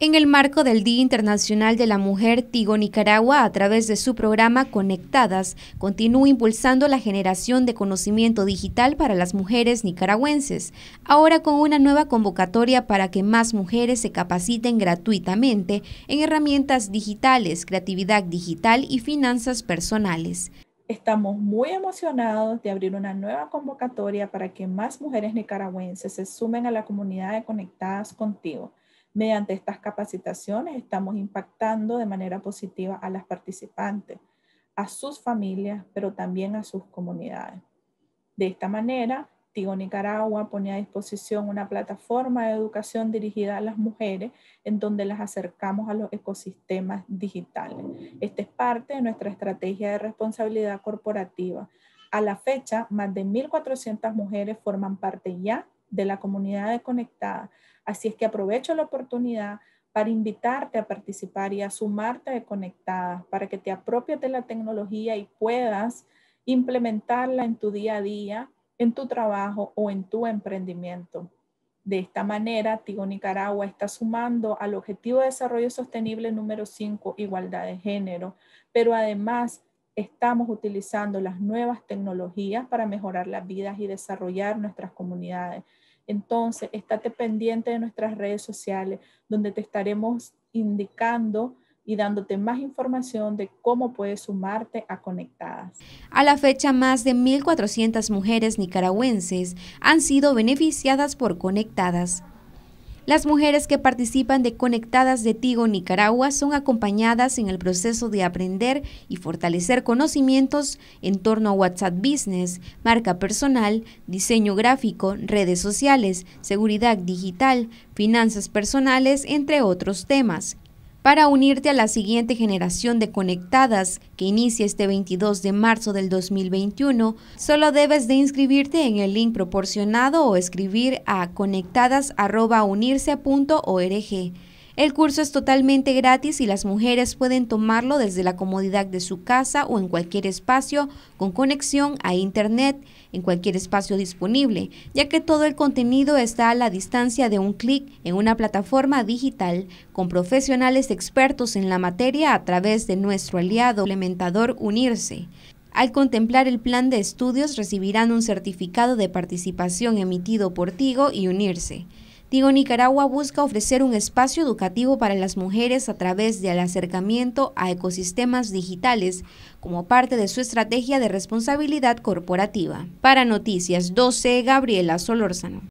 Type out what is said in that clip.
En el marco del Día Internacional de la Mujer, Tigo Nicaragua, a través de su programa Conectadas, continúa impulsando la generación de conocimiento digital para las mujeres nicaragüenses, ahora con una nueva convocatoria para que más mujeres se capaciten gratuitamente en herramientas digitales, creatividad digital y finanzas personales. Estamos muy emocionados de abrir una nueva convocatoria para que más mujeres nicaragüenses se sumen a la comunidad de Conectadas contigo Mediante estas capacitaciones estamos impactando de manera positiva a las participantes, a sus familias, pero también a sus comunidades. De esta manera, Tigo Nicaragua pone a disposición una plataforma de educación dirigida a las mujeres en donde las acercamos a los ecosistemas digitales. Esta es parte de nuestra estrategia de responsabilidad corporativa. A la fecha, más de 1.400 mujeres forman parte ya de la comunidad de Conectada. Así es que aprovecho la oportunidad para invitarte a participar y a sumarte a Conectada, para que te apropies de la tecnología y puedas implementarla en tu día a día, en tu trabajo o en tu emprendimiento. De esta manera, Tigo Nicaragua está sumando al Objetivo de Desarrollo Sostenible número 5, Igualdad de Género, pero además estamos utilizando las nuevas tecnologías para mejorar las vidas y desarrollar nuestras comunidades. Entonces, estate pendiente de nuestras redes sociales, donde te estaremos indicando y dándote más información de cómo puedes sumarte a Conectadas. A la fecha, más de 1.400 mujeres nicaragüenses han sido beneficiadas por Conectadas. Las mujeres que participan de Conectadas de Tigo Nicaragua son acompañadas en el proceso de aprender y fortalecer conocimientos en torno a WhatsApp Business, marca personal, diseño gráfico, redes sociales, seguridad digital, finanzas personales, entre otros temas para unirte a la siguiente generación de conectadas que inicia este 22 de marzo del 2021, solo debes de inscribirte en el link proporcionado o escribir a conectadas.unirse.org. El curso es totalmente gratis y las mujeres pueden tomarlo desde la comodidad de su casa o en cualquier espacio con conexión a Internet, en cualquier espacio disponible, ya que todo el contenido está a la distancia de un clic en una plataforma digital con profesionales expertos en la materia a través de nuestro aliado implementador Unirse. Al contemplar el plan de estudios recibirán un certificado de participación emitido por Tigo y Unirse. Tigo Nicaragua busca ofrecer un espacio educativo para las mujeres a través del acercamiento a ecosistemas digitales como parte de su estrategia de responsabilidad corporativa. Para Noticias 12, Gabriela Solórzano.